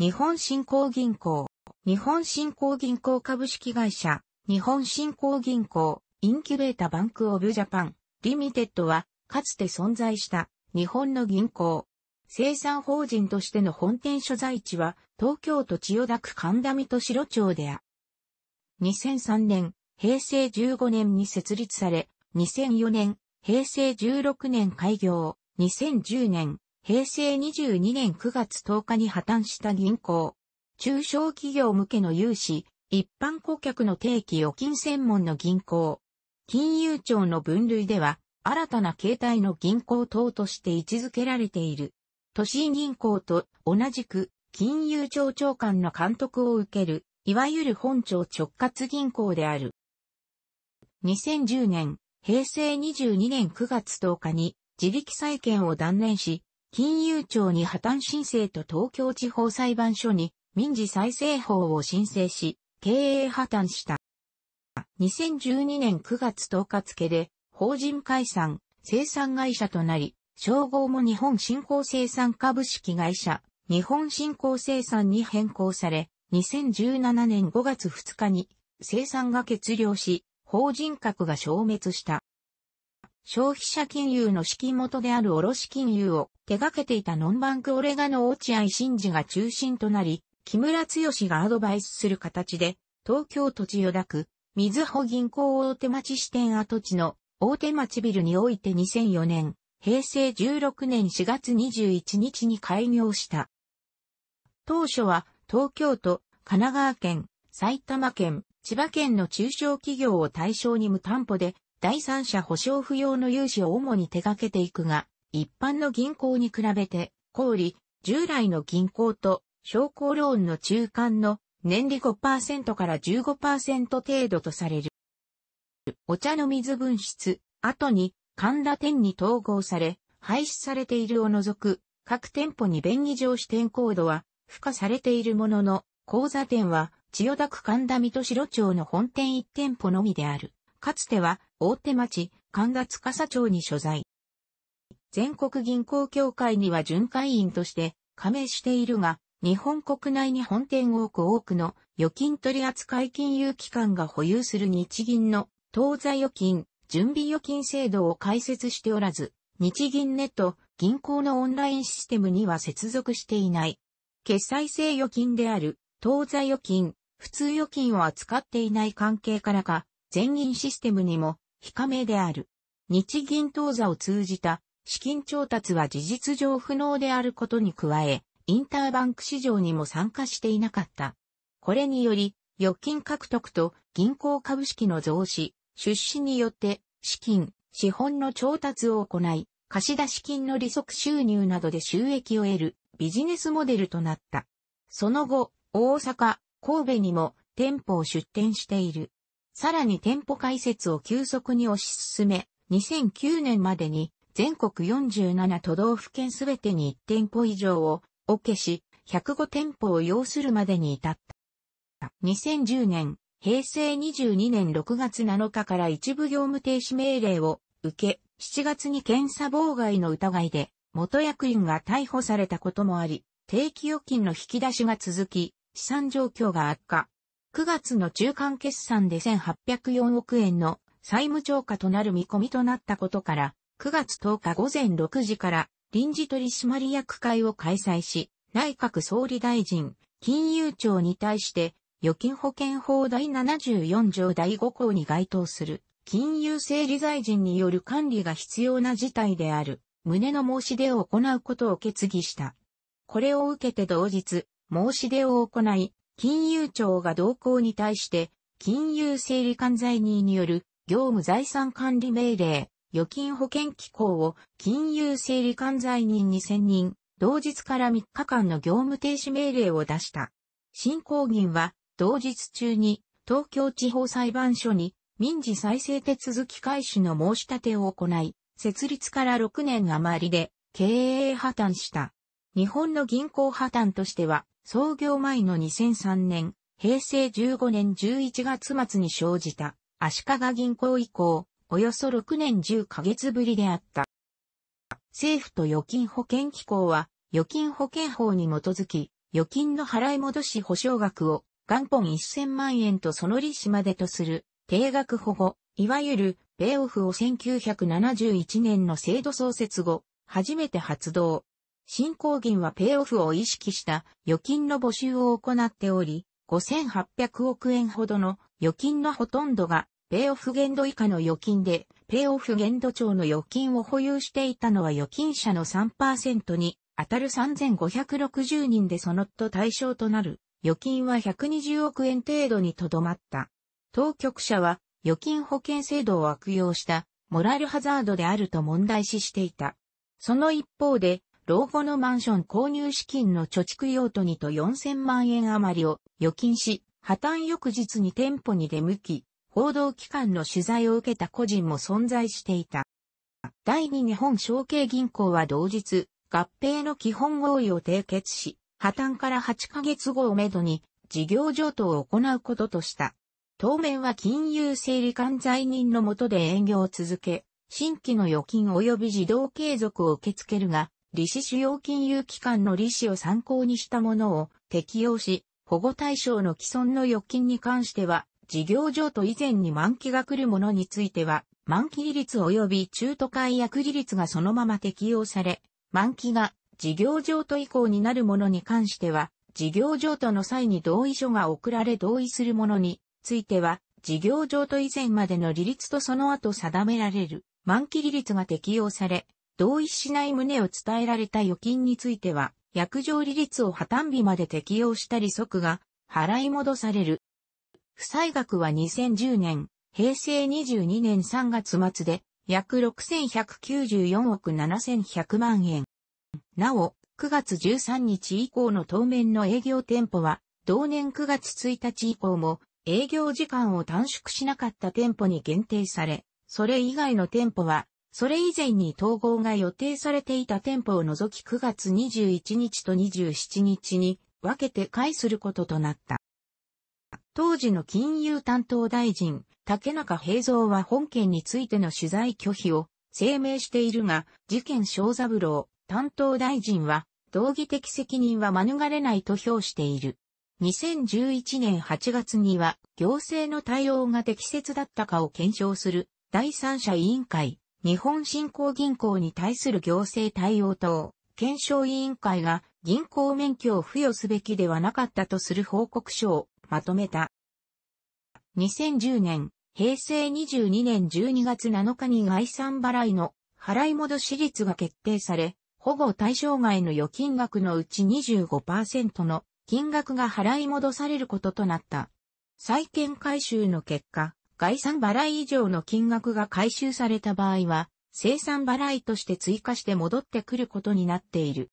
日本振興銀行、日本振興銀行株式会社、日本振興銀行、インキュベータバンクオブジャパン、リミテッドは、かつて存在した日本の銀行。生産法人としての本店所在地は、東京都千代田区神田水戸城町であ。2003年、平成15年に設立され、2004年、平成16年開業、2010年、平成22年9月10日に破綻した銀行、中小企業向けの融資、一般顧客の定期預金専門の銀行、金融庁の分類では、新たな形態の銀行等として位置づけられている。都市銀行と同じく金融庁長官の監督を受ける、いわゆる本庁直轄銀行である。2010年、平成22年9月10日に自力再建を断念し、金融庁に破綻申請と東京地方裁判所に民事再生法を申請し、経営破綻した。2012年9月10日付で、法人解散、生産会社となり、称号も日本振興生産株式会社、日本振興生産に変更され、2017年5月2日に生産が決了し、法人格が消滅した。消費者金融の資金元である卸金融を手掛けていたノンバンクオレガの落合真嗣が中心となり、木村剛がアドバイスする形で、東京都千代田区、水穂銀行大手町支店跡地の大手町ビルにおいて2004年、平成16年4月21日に開業した。当初は東京都、神奈川県、埼玉県、千葉県の中小企業を対象に無担保で第三者保証不要の融資を主に手掛けていくが、一般の銀行に比べて、小売、従来の銀行と商工ローンの中間の年利5%から15%程度とされる。お茶の水分室、後に神田店に統合され、廃止されているを除く、各店舗に便宜上支店コードは付加されているものの、口座店は千代田区神田水戸城町の本店1店舗のみである。かつては大手町、神田司町に所在。全国銀行協会には巡回員として加盟しているが、日本国内に本店多く多くの預金取扱金融機関が保有する日銀の当座預金、準備預金制度を開設しておらず、日銀ネット、銀行のオンラインシステムには接続していない。決済制預金である当座預金、普通預金を扱っていない関係からか、全銀システムにも非加盟である。日銀当座を通じた資金調達は事実上不能であることに加え、インターバンク市場にも参加していなかった。これにより、預金獲得と銀行株式の増資、出資によって資金、資本の調達を行い、貸出金の利息収入などで収益を得るビジネスモデルとなった。その後、大阪、神戸にも店舗を出店している。さらに店舗開設を急速に推し進め、2009年までに全国47都道府県すべてに1店舗以上をおけし、105店舗を要するまでに至った。2010年、平成22年6月7日から一部業務停止命令を受け、7月に検査妨害の疑いで、元役員が逮捕されたこともあり、定期預金の引き出しが続き、資産状況が悪化、9月の中間決算で1804億円の債務超過となる見込みとなったことから、9月10日午前6時から臨時取締役会を開催し、内閣総理大臣、金融庁に対して、預金保険法第74条第5項に該当する、金融整理財人による管理が必要な事態である、旨の申し出を行うことを決議した。これを受けて同日、申し出を行い、金融庁が同行に対して、金融整理管財人による業務財産管理命令、預金保険機構を金融整理管財人に選任、同日から3日間の業務停止命令を出した。新興銀は同日中に東京地方裁判所に民事再生手続き開始の申し立てを行い、設立から6年余りで経営破綻した。日本の銀行破綻としては創業前の2003年、平成15年11月末に生じた足利銀行以降、およそ6年10ヶ月ぶりであった。政府と預金保険機構は、預金保険法に基づき、預金の払い戻し保証額を元本1000万円とその利子までとする定額保護、いわゆるペイオフを1971年の制度創設後、初めて発動。新興銀はペイオフを意識した預金の募集を行っており、5800億円ほどの預金のほとんどがペイオフ限度以下の預金で、ペイオフ限度庁の預金を保有していたのは預金者の3%に当たる3560人でそのと対象となる預金は120億円程度にとどまった。当局者は預金保険制度を悪用したモラルハザードであると問題視していた。その一方で老後のマンション購入資金の貯蓄用途にと4000万円余りを預金し、破綻翌日に店舗に出向き、報道機関の取材を受けた個人も存在していた。第二日本承経銀行は同日、合併の基本合意を締結し、破綻から8ヶ月後をめどに事業譲渡を行うこととした。当面は金融整理管財人のもとで営業を続け、新規の預金及び自動継続を受け付けるが、利子主要金融機関の利子を参考にしたものを適用し、保護対象の既存の預金に関しては、事業譲渡以前に満期が来るものについては、満期利率及び中途解約利率がそのまま適用され、満期が事業譲渡以降になるものに関しては、事業譲渡の際に同意書が送られ同意するものについては、事業譲渡以前までの利率とその後定められる満期利率が適用され、同意しない旨を伝えられた預金については、約定利率を破綻日まで適用した利息が払い戻される。負債額は2010年、平成22年3月末で約6194億7100万円。なお、9月13日以降の当面の営業店舗は、同年9月1日以降も営業時間を短縮しなかった店舗に限定され、それ以外の店舗はそれ以前に統合が予定されていた店舗を除き9月21日と27日に分けて会することとなった。当時の金融担当大臣、竹中平蔵は本件についての取材拒否を声明しているが、事件小三郎担当大臣は、道義的責任は免れないと評している。2011年8月には、行政の対応が適切だったかを検証する第三者委員会、日本振興銀行に対する行政対応等、検証委員会が銀行免許を付与すべきではなかったとする報告書をまとめた。2010年、平成22年12月7日に概算払いの払い戻し率が決定され、保護対象外の預金額のうち25%の金額が払い戻されることとなった。債権回収の結果、概算払い以上の金額が回収された場合は、生産払いとして追加して戻ってくることになっている。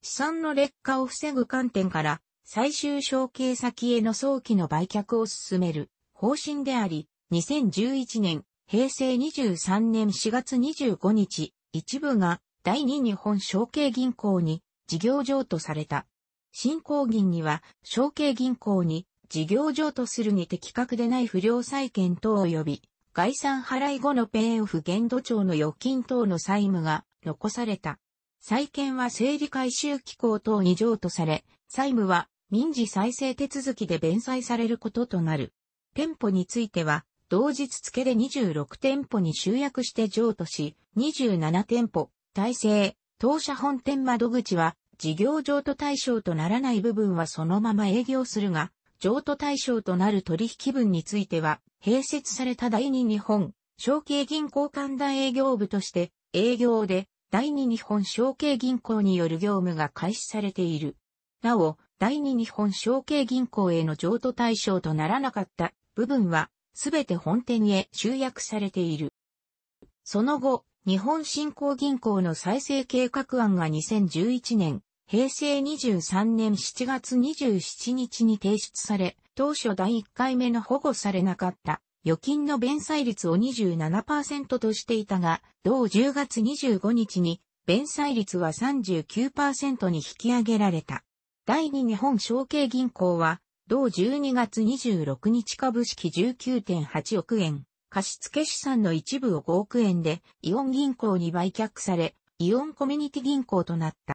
資産の劣化を防ぐ観点から、最終承継先への早期の売却を進める方針であり、2011年、平成23年4月25日、一部が第2日本承継銀行に事業譲渡された。新興銀には、承継銀行に事業上とするに的確でない不良債権等及び、概算払い後のペイオフ限度帳の預金等の債務が残された。債権は整理回収機構等に譲渡され、債務は民事再生手続きで弁済されることとなる。店舗については、同日付で26店舗に集約して譲渡し、27店舗、体制、当社本店窓口は、事業譲渡対象とならない部分はそのまま営業するが、譲渡対象となる取引分については、併設された第二日本、承継銀行間大営業部として、営業で、第二日本承継銀行による業務が開始されている。なお、第二日本承継銀行への譲渡対象とならなかった部分は、すべて本店へ集約されている。その後、日本振興銀行の再生計画案が2011年平成23年7月27日に提出され、当初第1回目の保護されなかった預金の弁済率を27%としていたが、同10月25日に弁済率は39%に引き上げられた。第2日本承継銀行は、同12月26日株式19.8億円、貸付資産の一部を5億円でイオン銀行に売却され、イオンコミュニティ銀行となった。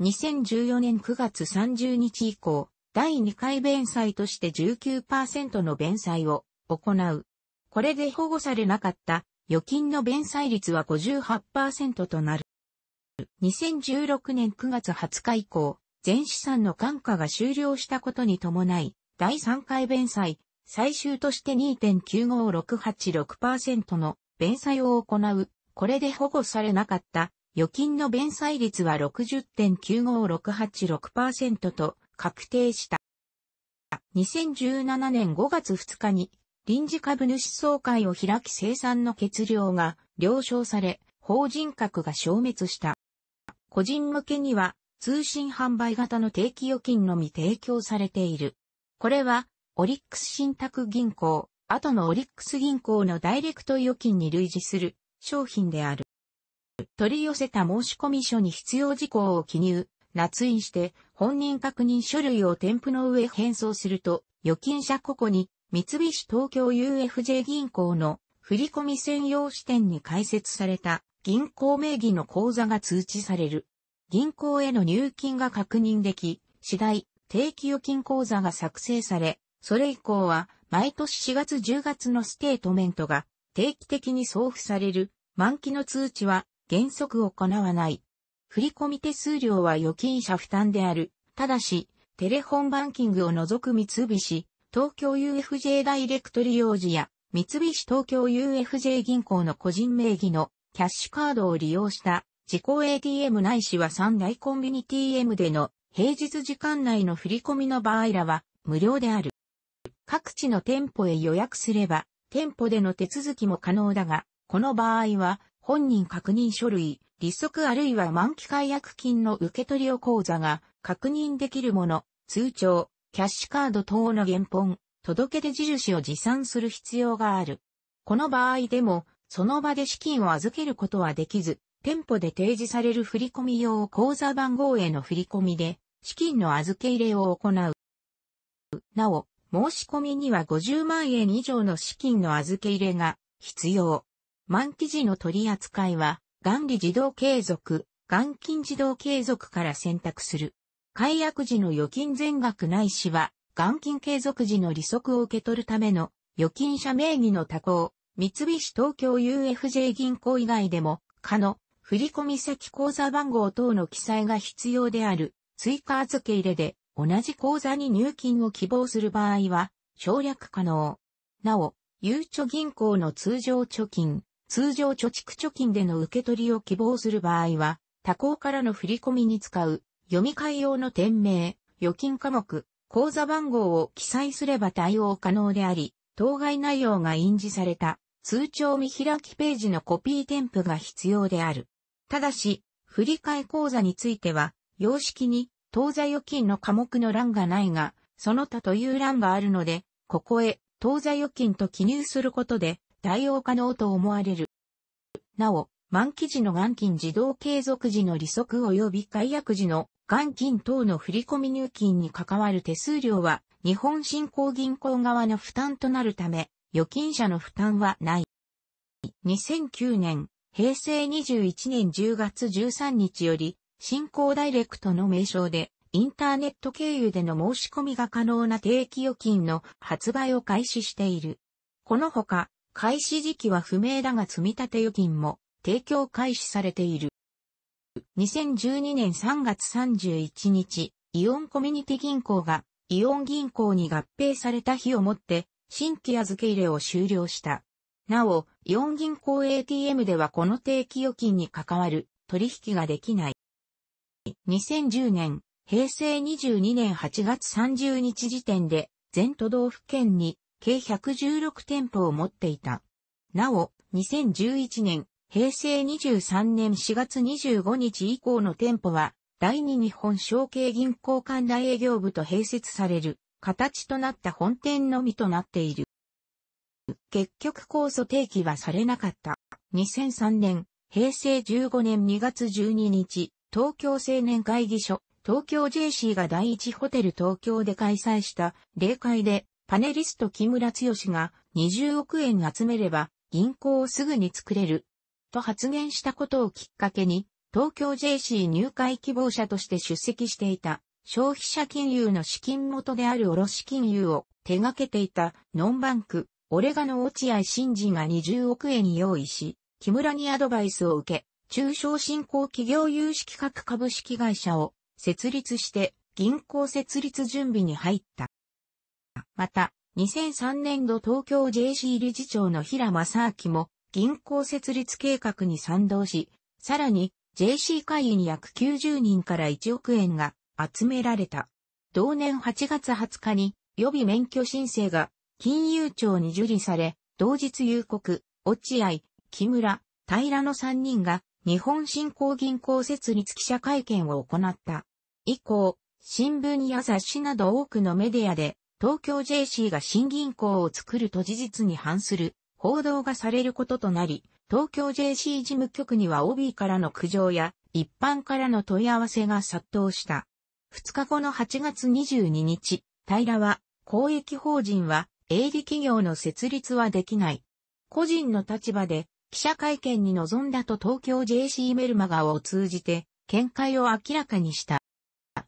2014年9月30日以降、第2回弁済として19%の弁済を行う。これで保護されなかった預金の弁済率は58%となる。2016年9月20日以降、全資産の管価が終了したことに伴い、第3回弁済、最終として2.95686%の弁済を行う。これで保護されなかった預金の弁済率は60.95686%と確定した。2017年5月2日に臨時株主総会を開き生産の欠量が了承され、法人格が消滅した。個人向けには通信販売型の定期預金のみ提供されている。これは、オリックス信託銀行、後のオリックス銀行のダイレクト預金に類似する商品である。取り寄せた申込書に必要事項を記入、捺印して本人確認書類を添付の上返送すると、預金者個々に三菱東京 UFJ 銀行の振込専用支店に開設された銀行名義の口座が通知される。銀行への入金が確認でき、次第定期預金口座が作成され、それ以降は毎年4月10月のステートメントが定期的に送付される満期の通知は原則行わない。振込手数料は預金者負担である。ただし、テレホンバンキングを除く三菱、東京 UFJ ダイレクト利用時や、三菱東京 UFJ 銀行の個人名義のキャッシュカードを利用した自己 ATM ないしは三大コンビニ TM での平日時間内の振込の場合らは無料である。各地の店舗へ予約すれば店舗での手続きも可能だが、この場合は本人確認書類、立息あるいは満期解約金の受取を口座が確認できるもの、通帳、キャッシュカード等の原本、届出印を持参する必要がある。この場合でも、その場で資金を預けることはできず、店舗で提示される振込用口座番号への振込で、資金の預け入れを行う。なお、申し込みには50万円以上の資金の預け入れが必要。満期時の取り扱いは、元利自動継続、元金自動継続から選択する。解約時の預金全額ないしは、元金継続時の利息を受け取るための預金者名義の他行、三菱東京 UFJ 銀行以外でも、可の振込先口座番号等の記載が必要である、追加預け入れで同じ口座に入金を希望する場合は、省略可能。なお、ゆうちょ銀行の通常貯金、通常貯蓄貯金での受け取りを希望する場合は、他行からの振込に使う、読み替え用の店名、預金科目、口座番号を記載すれば対応可能であり、当該内容が印字された通帳見開きページのコピー添付が必要である。ただし、振替口座については、様式に当座預金の科目の欄がないが、その他という欄があるので、ここへ当座預金と記入することで、対応可能と思われる。なお、満期時の元金自動継続時の利息及び解約時の元金等の振込入金に関わる手数料は日本振興銀行側の負担となるため預金者の負担はない。2009年、平成21年10月13日より振興ダイレクトの名称でインターネット経由での申し込みが可能な定期預金の発売を開始している。このほか、開始時期は不明だが積立預金も提供開始されている。2012年3月31日、イオンコミュニティ銀行がイオン銀行に合併された日をもって新規預け入れを終了した。なお、イオン銀行 ATM ではこの定期預金に関わる取引ができない。2010年、平成22年8月30日時点で全都道府県に計116店舗を持っていた。なお、2011年、平成23年4月25日以降の店舗は、第二日本証券銀行管内営業部と併設される形となった本店のみとなっている。結局控訴提起はされなかった。2003年、平成15年2月12日、東京青年会議所、東京 JC が第一ホテル東京で開催した例会でパネリスト木村剛が20億円集めれば銀行をすぐに作れる。と発言したことをきっかけに、東京 JC 入会希望者として出席していた消費者金融の資金元である卸金融を手掛けていたノンバンク、オレガの落合真二が20億円用意し、木村にアドバイスを受け、中小振興企業有資企画株式会社を設立して銀行設立準備に入った。また、2003年度東京 JC 理事長の平正明も銀行設立計画に賛同し、さらに JC 会員約90人から1億円が集められた。同年8月20日に予備免許申請が金融庁に受理され、同日夕刻、落合、木村、平の3人が日本振興銀行設立記者会見を行った。以降、新聞や雑誌など多くのメディアで東京 JC が新銀行を作ると事実に反する報道がされることとなり、東京 JC 事務局には OB からの苦情や一般からの問い合わせが殺到した。2日後の8月22日、平は公益法人は営利企業の設立はできない。個人の立場で記者会見に臨んだと東京 JC メルマガを通じて見解を明らかにした。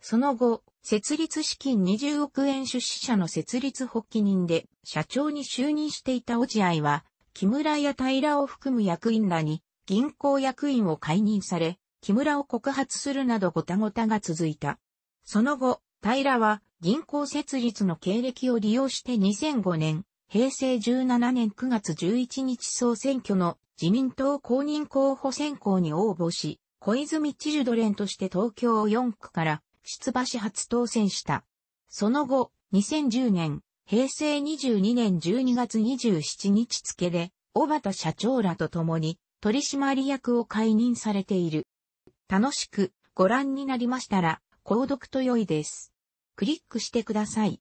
その後、設立資金20億円出資者の設立発起人で社長に就任していた落合は、木村や平を含む役員らに銀行役員を解任され、木村を告発するなどごたごたが続いた。その後、平は銀行設立の経歴を利用して2005年、平成17年9月11日総選挙の自民党公認候補選考に応募し、小泉知事ドレンとして東京4区から出馬し初当選した。その後、2010年、平成22年12月27日付で、小畑社長らと共に取締役を解任されている。楽しくご覧になりましたら、購読と良いです。クリックしてください。